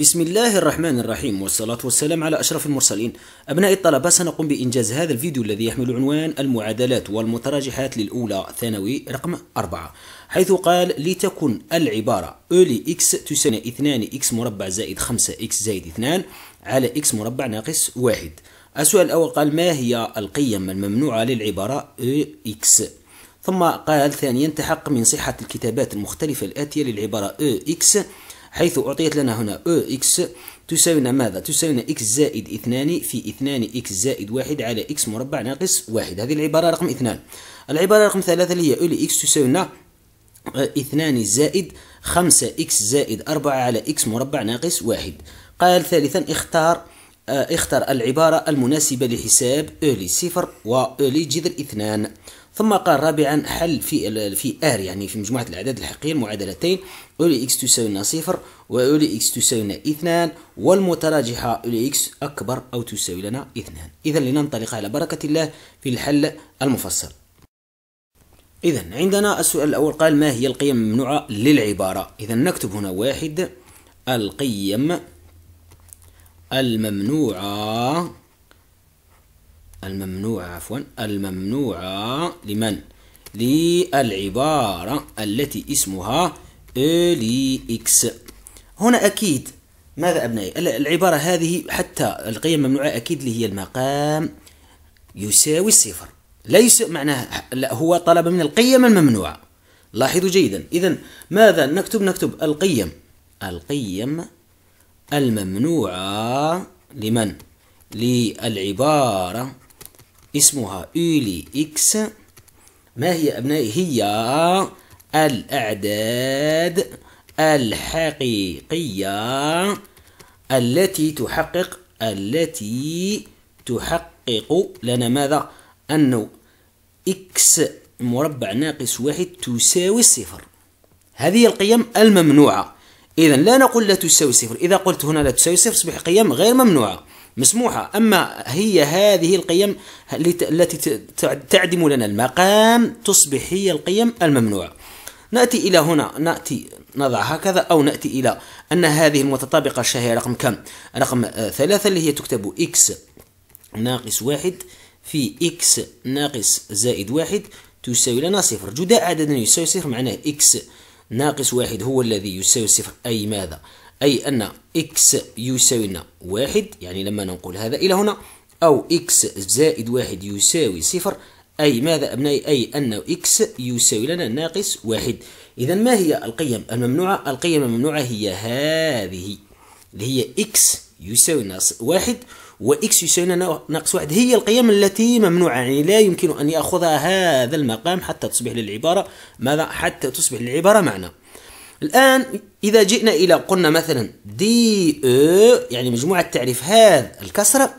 بسم الله الرحمن الرحيم والصلاة والسلام على أشرف المرسلين أبناء الطلبة سنقوم بإنجاز هذا الفيديو الذي يحمل عنوان المعادلات والمتراجحات للأولى ثانوي رقم 4 حيث قال لتكن العبارة أولي X تساوي 2 x مربع زائد 5 x زائد 2 على x مربع ناقص 1 السؤال الأول قال ما هي القيم الممنوعة للعبارة X ثم قال ثانيا تحقق من صحة الكتابات المختلفة الآتية للعبارة إكس حيث أعطيت لنا هنا أو إكس تساوينا ماذا؟ تساوينا إكس زائد اثنان في اثنان إكس زائد واحد على إكس مربع ناقص واحد هذه العبارة رقم اثنان العبارة رقم ثلاثة اللي هي أو إكس تساوينا اثنان زائد خمسة إكس زائد أربعة على إكس مربع ناقص واحد قال ثالثا اختار اختر العبارة المناسبة لحساب أولي صفر وأولي جذر اثنان ثم قال رابعا حل في في ار يعني في مجموعه الاعداد الحقيقيه المعادلتين اولي اكس تساوي صفر واولي اكس تساوي لنا اثنان والمتراجحه اولي اكس اكبر او تساوي لنا اثنان اذا لننطلق على بركه الله في الحل المفصل إذا عندنا السؤال الأول قال ما هي القيم الممنوعة للعبارة؟ إذا نكتب هنا واحد القيم الممنوعة الممنوعة عفوا الممنوعة لمن للعبارة التي اسمها لي إكس هنا أكيد ماذا أبنائي العبارة هذه حتى القيم الممنوعة أكيد اللي هي المقام يساوي الصفر ليس معناه لا هو طلب من القيم الممنوعة لاحظوا جيدا إذا ماذا نكتب نكتب القيم القيم الممنوعة لمن للعبارة اسمها أولي إكس ما هي أبنائي هي الأعداد الحقيقية التي تحقق التي تحقق لنا ماذا أنه إكس مربع ناقص واحد تساوي الصفر هذه القيم الممنوعة إذا لا نقول لا تساوي صفر إذا قلت هنا لا تساوي صفر تصبح قيم غير ممنوعة مسموحة أما هي هذه القيم التي تعدم لنا المقام تصبح هي القيم الممنوعة نأتي إلى هنا نأتي نضع هكذا أو نأتي إلى أن هذه المتطابقة الشهية رقم كم رقم آه، ثلاثة اللي هي تكتب إكس ناقص واحد في إكس ناقص زائد واحد تساوي لنا صفر جداء عددا يساوي صفر معناه إكس ناقص واحد هو الذي يساوي صفر أي ماذا أي أن x يساوي لنا واحد يعني لما ننقل هذا إلى هنا أو x زائد واحد يساوي صفر أي ماذا أبنائي أي أن x يساوي لنا ناقص واحد إذا ما هي القيم الممنوعة؟ القيم الممنوعة هي هذه اللي هي x يساوي ناقص واحد x يساوي لنا ناقص واحد هي القيم التي ممنوعة يعني لا يمكن أن يأخذها هذا المقام حتى تصبح للعبارة ماذا؟ حتى تصبح للعبارة معنى الآن إذا جئنا إلى قلنا مثلا دي أو e، يعني مجموعة تعريف هذا الكسرة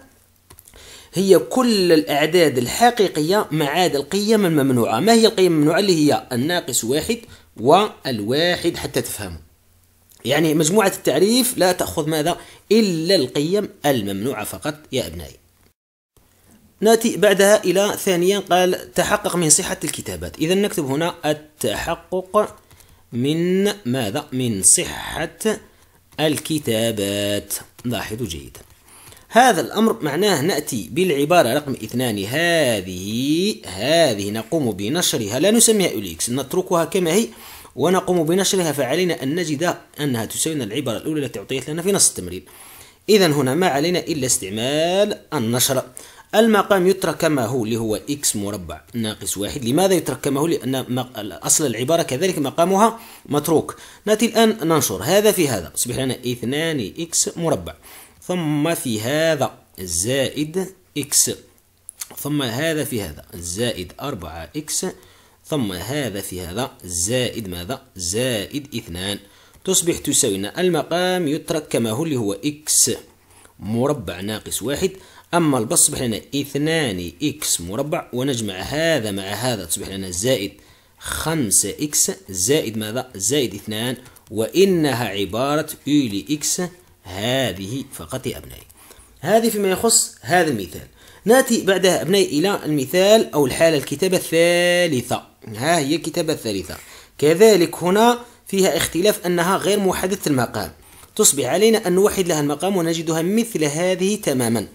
هي كل الأعداد الحقيقية ما عدا القيم الممنوعة ما هي القيم الممنوعة اللي هي الناقص واحد والواحد حتى تفهموا يعني مجموعة التعريف لا تأخذ ماذا إلا القيم الممنوعة فقط يا أبنائي ناتي بعدها إلى ثانيا قال تحقق من صحة الكتابات إذا نكتب هنا التحقق من ماذا من صحة الكتابات لاحظوا جيدا هذا الأمر معناه نأتي بالعبارة رقم اثنان هذه هذه نقوم بنشرها لا نسميها أوليكس نتركها كما هي ونقوم بنشرها فعلينا أن نجد أنها تساوي العبارة الأولى التي أعطيت لنا في نص التمرين إذا هنا ما علينا إلا استعمال النشر المقام يترك كما هو اللي هو إكس مربع ناقص واحد لماذا يترك كما هو لأن أصل العبارة كذلك مقامها متروك نأتي الآن ننشر هذا في هذا يصبح لنا اثنان إكس مربع ثم في هذا زائد إكس ثم هذا في هذا زائد أربعة إكس ثم هذا في هذا زائد ماذا زائد اثنان تصبح تساوي المقام يترك كما هو اللي هو إكس مربع ناقص واحد أما البسط لنا اثنان إكس مربع ونجمع هذا مع هذا تصبح لنا زائد خمسة إكس زائد ماذا زائد اثنان وإنها عبارة إولي إكس هذه فقط يا أبنائي هذه فيما يخص هذا المثال نأتي بعدها أبنائي إلى المثال أو الحالة الكتابة الثالثة ها هي الكتابة الثالثة كذلك هنا فيها اختلاف أنها غير موحدة المقام تصبح علينا أن نوحد لها المقام ونجدها مثل هذه تماما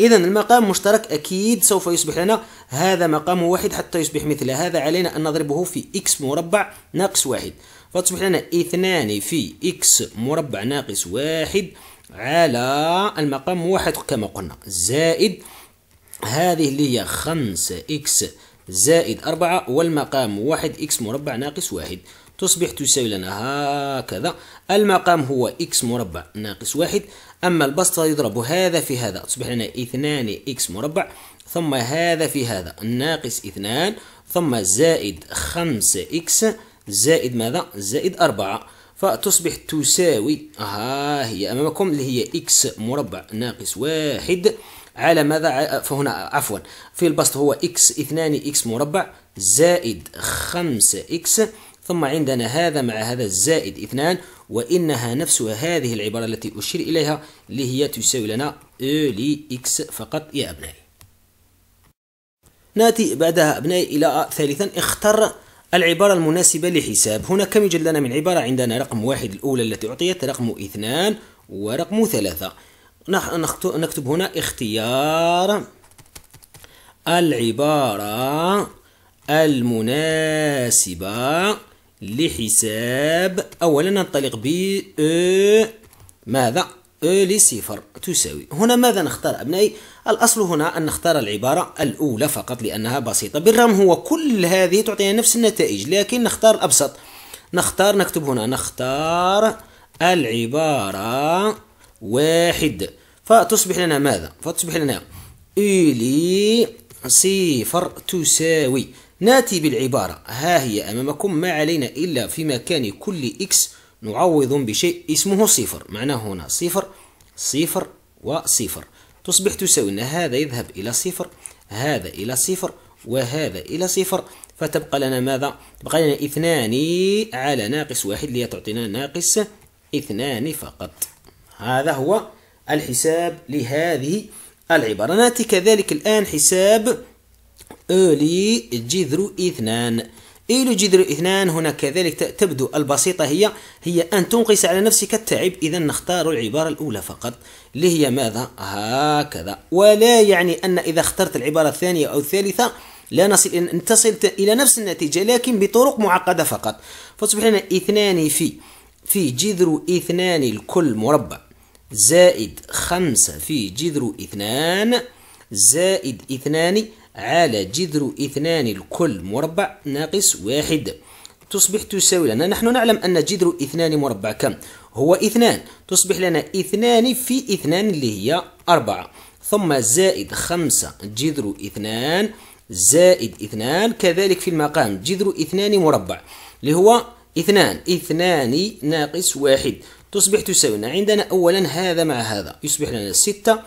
إذا المقام مشترك أكيد سوف يصبح لنا هذا مقام واحد حتى يصبح مثل هذا علينا أن نضربه في إكس مربع ناقص واحد فتصبح لنا اثنان في إكس مربع ناقص واحد على المقام واحد كما قلنا زائد هذه اللي هي خمسة إكس زائد أربعة والمقام واحد إكس مربع ناقص واحد تصبح تساوي لنا هكذا المقام هو إكس مربع ناقص واحد أما البسط يضرب هذا في هذا تصبح لنا اثنان إكس مربع ثم هذا في هذا ناقص اثنان ثم زائد خمسة إكس زائد ماذا زائد أربعة فتصبح تساوي ها هي أمامكم اللي هي إكس مربع ناقص واحد على ماذا فهنا عفوا في البسط هو إكس اثنان إكس مربع زائد خمسة إكس ثم عندنا هذا مع هذا الزائد اثنان وإنها نفسها هذه العبارة التي أشير إليها اللي هي تساوي لنا أو لي إكس فقط يا أبنائي نأتي بعدها أبنائي إلى ثالثا اختر العبارة المناسبة لحساب هنا كم يوجد لنا من عبارة عندنا رقم واحد الأولى التي أعطيت رقم اثنان ورقم ثلاثة نكتب هنا اختيار العبارة المناسبة لحساب أولا ننطلق ب ماذا لصفر تساوي هنا ماذا نختار أبنائي الأصل هنا أن نختار العبارة الأولى فقط لأنها بسيطة بالرغم هو كل هذه تعطينا نفس النتائج لكن نختار الأبسط نختار نكتب هنا نختار العبارة واحد فتصبح لنا ماذا فتصبح لنا لي صفر تساوي ناتي بالعبارة ها هي أمامكم ما علينا إلا في مكان كل إكس نعوض بشيء اسمه صفر معناه هنا صفر صفر وصفر تصبح تساوي أن هذا يذهب إلى صفر هذا إلى صفر وهذا إلى صفر فتبقى لنا ماذا؟ تبقى لنا اثنان على ناقص واحد اللي تعطينا ناقص اثنان فقط هذا هو الحساب لهذه العبارة نأتي كذلك الآن حساب اولي جذر اثنان إلى جذر اثنان هنا كذلك تبدو البسيطة هي هي أن تنقص على نفسك التعب إذا نختار العبارة الأولى فقط اللي هي ماذا هكذا ولا يعني أن إذا اخترت العبارة الثانية أو الثالثة لا نصل أن تصل إلى نفس النتيجة لكن بطرق معقدة فقط فتصبح لنا اثنان في في جذر اثنان الكل مربع زائد خمسة في جذر اثنان زائد اثنان على جذر اثنان الكل مربع ناقص واحد تصبح تساوي لنا نحن نعلم أن جذر اثنان مربع كم هو اثنان تصبح لنا اثنان في اثنان اللي هي أربعة ثم زائد خمسة جذر اثنان زائد اثنان كذلك في المقام جذر اثنان مربع اللي هو اثنان اثنان ناقص واحد تصبح تساوي عندنا أولا هذا مع هذا يصبح لنا ستة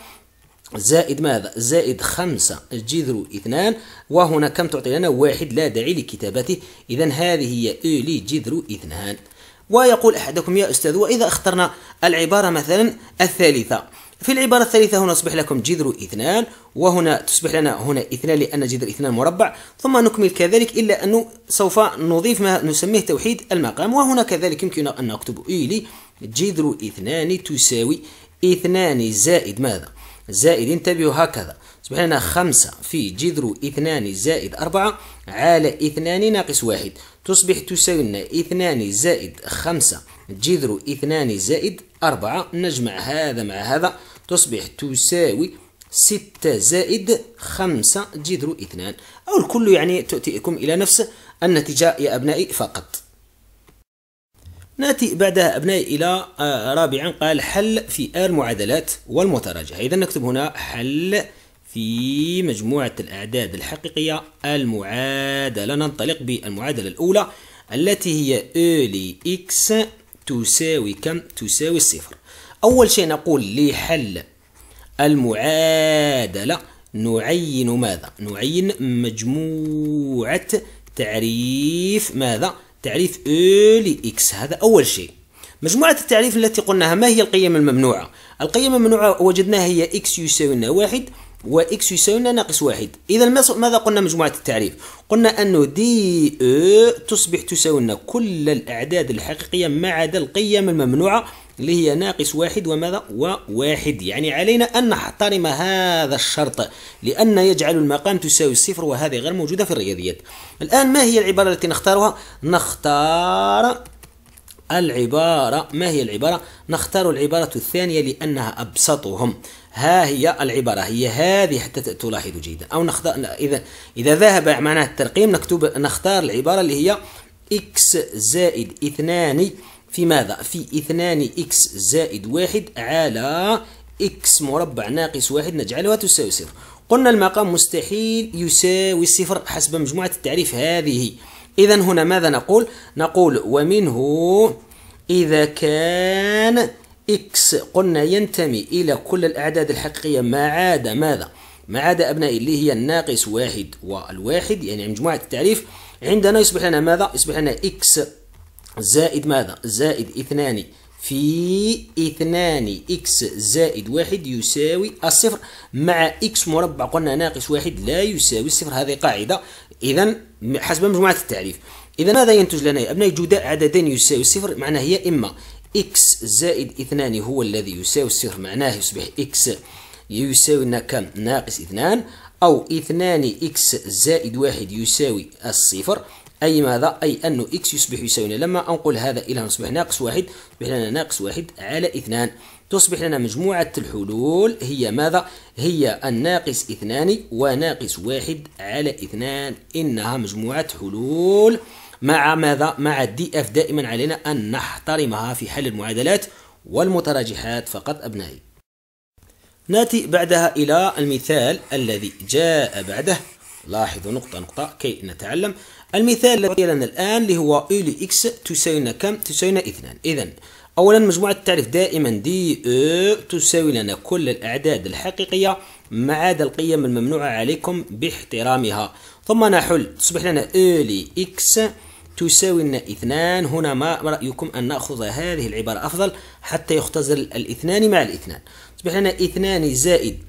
زائد ماذا زائد خمسة جذر اثنان وهنا كم تعطي لنا واحد لا داعي لكتابته إذا هذه هي إلي جذر اثنان ويقول أحدكم يا أستاذ وإذا اخترنا العبارة مثلا الثالثة في العبارة الثالثة هنا أصبح لكم جذر اثنان وهنا تصبح لنا هنا اثنان لأن جذر اثنان مربع ثم نكمل كذلك إلا أنه سوف نضيف ما نسميه توحيد المقام وهنا كذلك يمكن أن نكتب إيلي جذر اثنان تساوي اثنان زائد ماذا؟ زائد انتبهوا هكذا يصبح لنا خمسة في جذر اثنان زائد أربعة على اثنان ناقص واحد تصبح تساوي لنا اثنان زائد خمسة جذر اثنان زائد أربعة نجمع هذا مع هذا تصبح تساوي ستة زائد خمسة جذر اثنان أو الكل يعني تؤتيكم إلى نفس النتيجة يا أبنائي فقط ناتي بعدها أبنائي إلى آه، رابعا قال حل في المعادلات والمتراجعة إذا نكتب هنا حل في مجموعة الأعداد الحقيقية المعادلة ننطلق بالمعادلة الأولى التي هي e لx تساوي كم؟ تساوي الصفر أول شيء نقول لحل المعادلة نعين ماذا؟ نعين مجموعة تعريف ماذا؟ تعريف أ لإكس هذا أول شيء مجموعة التعريف التي قلناها ما هي القيم الممنوعة؟ القيم الممنوعة وجدناها هي x يساوي لنا واحد و x يساوي لنا ناقص واحد إذا ماذا قلنا مجموعة التعريف؟ قلنا أنه دي او e تصبح تساوي لنا كل الأعداد الحقيقية ما عدا القيم الممنوعة اللي هي ناقص واحد وماذا وواحد يعني علينا أن نحترم هذا الشرط لأن يجعل المقام تساوي الصفر وهذه غير موجودة في الرياضيات الآن ما هي العبارة التي نختارها نختار العبارة ما هي العبارة نختار العبارة الثانية لأنها أبسطهم ها هي العبارة هي هذه حتى تلاحظوا جيدا أو نختار إذا إذا ذهب معناه الترقيم نكتب نختار العبارة اللي هي إكس زائد اثنان في ماذا في اثنان إكس زائد واحد على إكس مربع ناقص واحد نجعلها تساوي صفر قلنا المقام مستحيل يساوي صفر حسب مجموعة التعريف هذه إذا هنا ماذا نقول نقول ومنه إذا كان إكس قلنا ينتمي إلى كل الأعداد الحقيقية ما عدا ماذا ما عدا أبنائي اللي هي الناقص واحد والواحد يعني مجموعة التعريف عندنا يصبح لنا ماذا يصبح لنا إكس زائد ماذا زائد اثنان في اثنان اكس زائد واحد يساوي الصفر مع اكس مربع قلنا ناقص واحد لا يساوي الصفر هذه قاعدة إذا حسب مجموعة التعريف إذا ماذا ينتج لنا يا أبنائي جداء عددين يساوي الصفر معناه هي إما اكس زائد اثنان هو الذي يساوي الصفر معناه يصبح اكس يساوي لنا كم ناقص اثنان أو اثنان اكس زائد واحد يساوي الصفر أي ماذا أي أن إكس يصبح يساوي لما أنقل هذا إلى نصبح ناقص واحد يصبح لنا ناقص واحد على اثنان تصبح لنا مجموعة الحلول هي ماذا؟ هي الناقص اثنان وناقص واحد على اثنان إنها مجموعة حلول مع ماذا؟ مع الدي اف دائما علينا أن نحترمها في حل المعادلات والمتراجحات فقط أبنائي نأتي بعدها إلى المثال الذي جاء بعده لاحظوا نقطة نقطة كي نتعلم المثال الذي لنا الآن اللي هو إي لإكس تساوينا كم؟ تساوينا اثنان إذا أولا مجموعة التعريف دائما دي أو e تساوي لنا كل الأعداد الحقيقية ما عدا القيم الممنوعة عليكم باحترامها ثم نحل تصبح لنا إي لإكس تساوي لنا اثنان هنا ما رأيكم أن نأخذ هذه العبارة أفضل حتى يختزل الاثنان مع الاثنان تصبح لنا اثنان زائد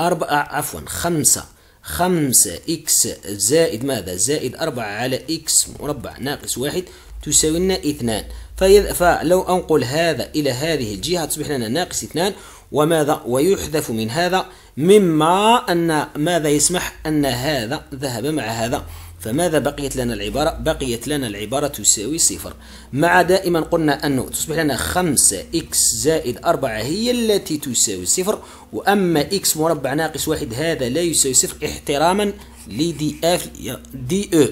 أربعة عفوا خمسة خمسة إكس زائد ماذا زائد أربعة على إكس مربع ناقص واحد تساوي لنا اثنان فلو أنقل هذا إلى هذه الجهة تصبح لنا ناقص اثنان وماذا ويحذف من هذا مما أن ماذا يسمح أن هذا ذهب مع هذا فماذا بقيت لنا العبارة؟ بقيت لنا العبارة تساوي صفر مع دائما قلنا أنه تصبح لنا 5 إكس زائد 4 هي التي تساوي صفر وأما إكس مربع ناقص واحد هذا لا يساوي صفر احتراما لدي اف دي او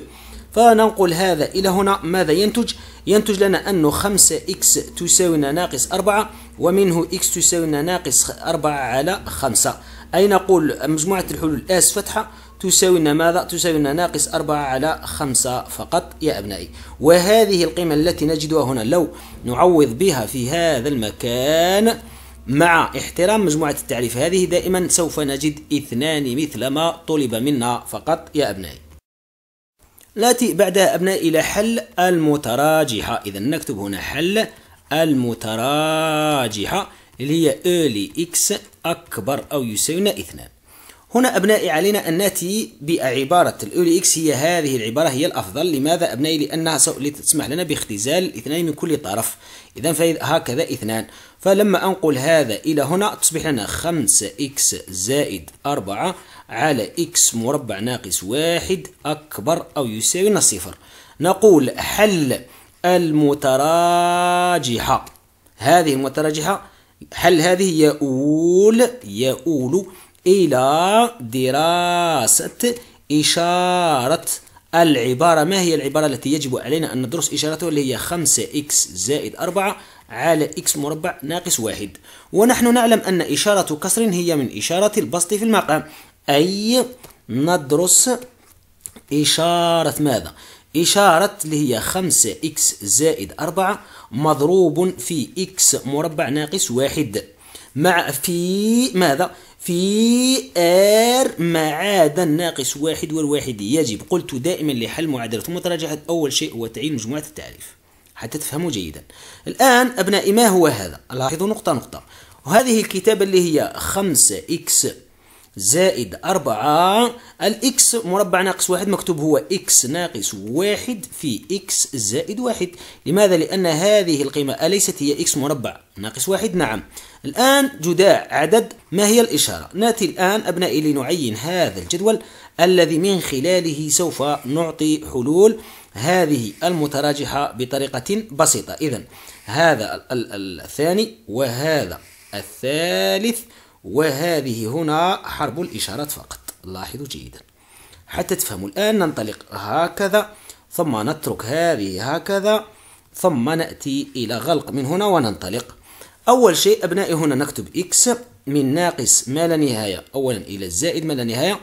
فننقل هذا إلى هنا ماذا ينتج؟ ينتج لنا أنه 5 إكس تساوي ناقص 4 ومنه إكس تساوي ناقص 4 على 5 أي نقول مجموعة الحلول اس فتحة تساوي لنا ماذا؟ تساوي لنا ناقص 4 على 5 فقط يا أبنائي وهذه القيمة التي نجدها هنا لو نعوض بها في هذا المكان مع احترام مجموعة التعريف هذه دائما سوف نجد اثنان مثل ما طلب منا فقط يا أبنائي نأتي بعدها أبنائي إلى حل المتراجحة إذا نكتب هنا حل المتراجحة اللي هي إلي إكس أكبر أو يساوينا اثنان هنا أبنائي علينا أن نأتي بعبارة الأولي إكس هي هذه العبارة هي الأفضل لماذا أبنائي لأنها تسمح لنا باختزال اثنين من كل طرف إذا فهكذا اثنان فلما أنقل هذا إلى هنا تصبح لنا 5 إكس زائد 4 على إكس مربع ناقص واحد أكبر أو يساوي الصفر نقول حل المتراجحة هذه المتراجحة حل هذه يؤول يؤول إلى دراسة إشارة العبارة ما هي العبارة التي يجب علينا أن ندرس إشارتها اللي هي 5x زائد 4 على x مربع ناقص واحد ونحن نعلم أن إشارة كسر هي من إشارة البسط في المقام أي ندرس إشارة ماذا؟ إشارة اللي هي 5x زائد 4 مضروب في x مربع ناقص واحد مع في ماذا؟ في ما عدا الناقص واحد والواحد يجب قلت دائما لحل معادلة متراجعة أول شيء هو تعيين مجموعة التعريف حتى تفهموا جيدا الآن أبنائي ما هو هذا لاحظوا نقطة نقطة وهذه الكتابة اللي هي 5 اكس زائد أربعة الإكس مربع ناقص واحد مكتوب هو إكس ناقص واحد في إكس زائد واحد لماذا؟ لأن هذه القيمة أليست هي إكس مربع ناقص واحد نعم الآن جداع عدد ما هي الإشارة؟ نأتي الآن أبنائي لنعين هذا الجدول الذي من خلاله سوف نعطي حلول هذه المتراجحة بطريقة بسيطة إذا هذا الثاني وهذا الثالث وهذه هنا حرب الإشارات فقط لاحظوا جيدا حتى تفهموا الآن ننطلق هكذا ثم نترك هذه هكذا ثم نأتي إلى غلق من هنا وننطلق أول شيء أبنائي هنا نكتب إكس من ناقص ما لا نهاية أولا إلى الزائد ما لا نهاية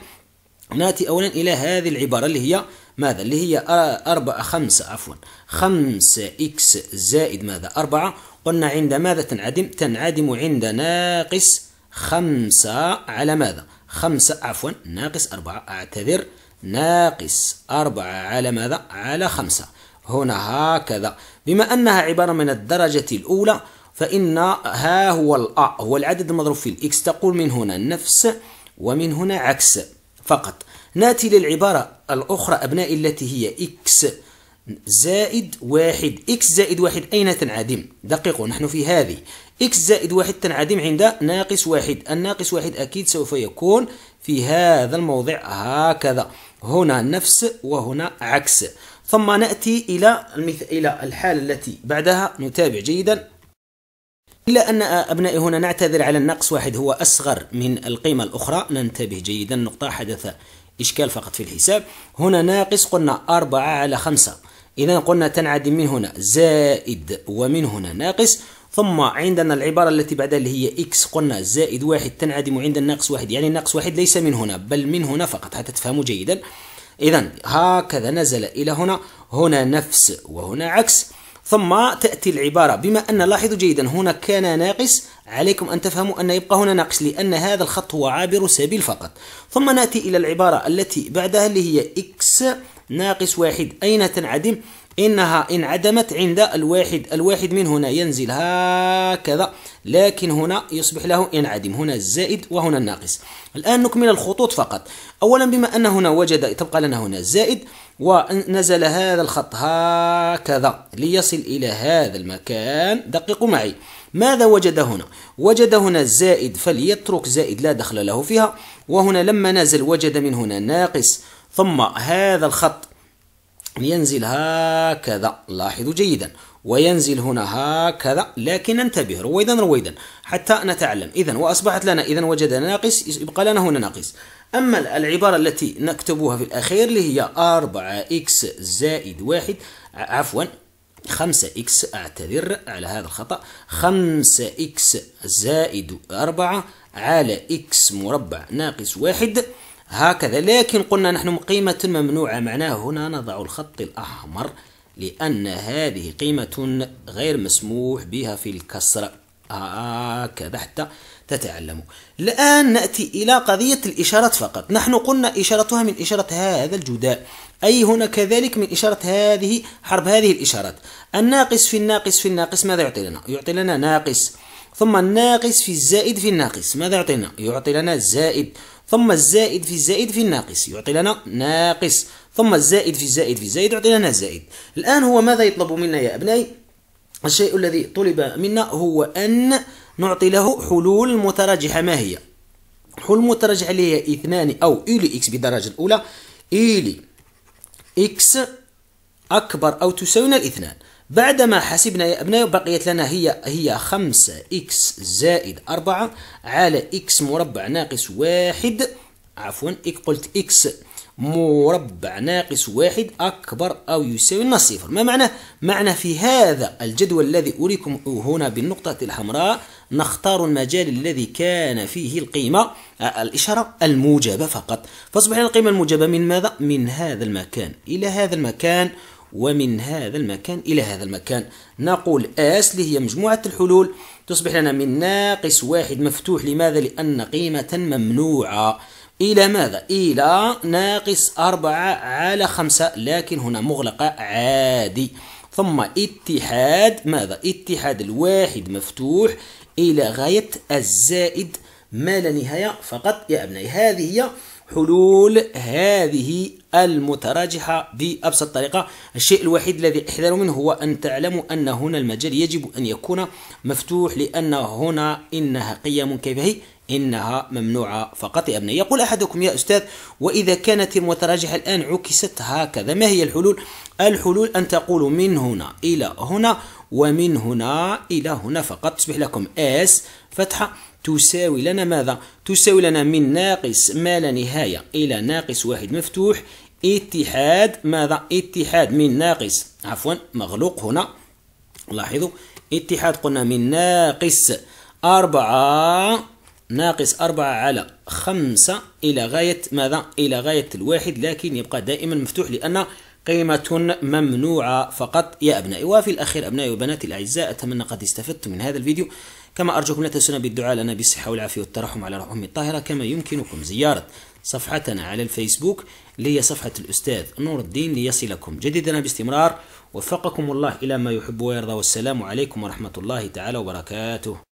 نأتي أولا إلى هذه العبارة اللي هي ماذا اللي هي أربعة خمسة عفوا خمسة إكس زائد ماذا أربعة قلنا عند ماذا تنعدم تنعدم عند ناقص خمسة على ماذا؟ خمسة عفوا ناقص أربعة أعتذر ناقص أربعة على ماذا؟ على خمسة هنا هكذا بما أنها عبارة من الدرجة الأولى فإن ها هو الأ آه، هو العدد المضروب في الإكس تقول من هنا نفس ومن هنا عكس فقط ناتي للعبارة الأخرى أبنائي التي هي إكس زائد واحد إكس زائد واحد أين تنعدم دققوا نحن في هذه إكس زائد واحد تنعدم عند ناقص واحد الناقص واحد أكيد سوف يكون في هذا الموضع هكذا هنا نفس وهنا عكس ثم نأتي إلى إلى الحالة التي بعدها نتابع جيدا إلا أن أبنائي هنا نعتذر على النقص واحد هو أصغر من القيمة الأخرى ننتبه جيدا نقطة حدث إشكال فقط في الحساب هنا ناقص قلنا أربعة على خمسة إذا قلنا تنعدم من هنا زائد ومن هنا ناقص ثم عندنا العبارة التي بعدها اللي هي x قلنا زائد واحد تنعدم عند الناقص واحد يعني الناقص واحد ليس من هنا بل من هنا فقط حتى تفهموا جيدا إذا هكذا نزل إلى هنا هنا نفس وهنا عكس ثم تأتي العبارة بما أن لاحظوا جيدا هنا كان ناقص عليكم أن تفهموا أن يبقى هنا ناقص لأن هذا الخط هو عابر سبيل فقط ثم نأتي إلى العبارة التي بعدها اللي هي x ناقص واحد أين تنعدم إنها انعدمت عند الواحد الواحد من هنا ينزل هكذا لكن هنا يصبح له انعدم هنا الزائد وهنا الناقص الآن نكمل الخطوط فقط أولا بما أن هنا وجد تبقى لنا هنا الزائد ونزل هذا الخط هكذا ليصل إلى هذا المكان دققوا معي ماذا وجد هنا؟ وجد هنا الزائد فليترك زائد لا دخل له فيها وهنا لما نزل وجد من هنا ناقص ثم هذا الخط ينزل هكذا لاحظوا جيدا وينزل هنا هكذا لكن انتبه رويدا رويدا حتى نتعلم إذا وأصبحت لنا إذا وجدنا ناقص يبقى لنا هنا ناقص أما العبارة التي نكتبها في الأخير اللي هي 4x زائد واحد عفوا 5x أعتذر على هذا الخطأ 5x زائد 4 على اكس مربع ناقص واحد هكذا لكن قلنا نحن قيمة ممنوعة معناه هنا نضع الخط الأحمر لأن هذه قيمة غير مسموح بها في الكسر هكذا حتى تتعلموا الآن نأتي إلى قضية الإشارات فقط نحن قلنا إشارتها من إشارة هذا الجداء أي هنا كذلك من إشارة هذه حرب هذه الإشارات الناقص في الناقص في الناقص ماذا يعطي لنا؟ يعطي لنا ناقص ثم الناقص في الزائد في الناقص ماذا يعطي لنا؟ يعطي لنا زائد ثم الزائد في الزائد في الناقص يعطي لنا ناقص ثم الزائد في الزائد في الزائد يعطي لنا زائد الآن هو ماذا يطلب منا يا أبنائي الشيء الذي طلب منا هو أن نعطي له حلول متراجحة ما هي حلول متراجحة اللي هي اثنان أو e إلي إكس بدرجة الأولى إلي e إكس أكبر أو تساوينا الاثنان بعدما حسبنا يا أبناء بقيت لنا هي هي 5 إكس زائد 4 على إكس مربع ناقص واحد عفوا قلت إكس مربع ناقص واحد أكبر أو يساوي نصف صفر ما معنى؟ معنى في هذا الجدول الذي أريكم هنا بالنقطة الحمراء نختار المجال الذي كان فيه القيمة آه، الإشارة الموجبة فقط فأصبح القيمة الموجبة من ماذا؟ من هذا المكان إلى هذا المكان ومن هذا المكان إلى هذا المكان نقول آس اللي هي مجموعة الحلول تصبح لنا من ناقص واحد مفتوح لماذا؟ لأن قيمة ممنوعة إلى ماذا؟ إلى ناقص أربعة على خمسة لكن هنا مغلقة عادي ثم اتحاد ماذا؟ اتحاد الواحد مفتوح إلى غاية الزائد ما لا نهاية فقط يا أبنائي هذه هي حلول هذه المتراجحة بأبسط طريقة الشيء الوحيد الذي احذر منه هو أن تعلموا أن هنا المجال يجب أن يكون مفتوح لأن هنا إنها قيم كيف هي إنها ممنوعة فقط يا ابني يقول أحدكم يا أستاذ وإذا كانت المتراجحة الآن عكست هكذا ما هي الحلول الحلول أن تقولوا من هنا إلى هنا ومن هنا إلى هنا فقط تصبح لكم S فتحة تساوي لنا ماذا؟ تساوي لنا من ناقص ما لا نهاية إلى ناقص واحد مفتوح اتحاد ماذا؟ اتحاد من ناقص عفوا مغلوق هنا لاحظوا اتحاد قلنا من ناقص أربعة ناقص أربعة على خمسة إلى غاية ماذا؟ إلى غاية الواحد لكن يبقى دائما مفتوح لأن قيمة ممنوعة فقط يا أبنائي وفي الأخير أبنائي وبناتي الأعزاء أتمنى قد استفدتم من هذا الفيديو كما أرجوكم لا تنسونا بالدعاء لنا بالصحة والعافية والترحم على روح أمي الطاهرة كما يمكنكم زيارة صفحتنا على الفيسبوك اللي هي صفحة الأستاذ نور الدين ليصلكم جديدنا باستمرار وفقكم الله إلى ما يحب ويرضى والسلام عليكم ورحمة الله تعالى وبركاته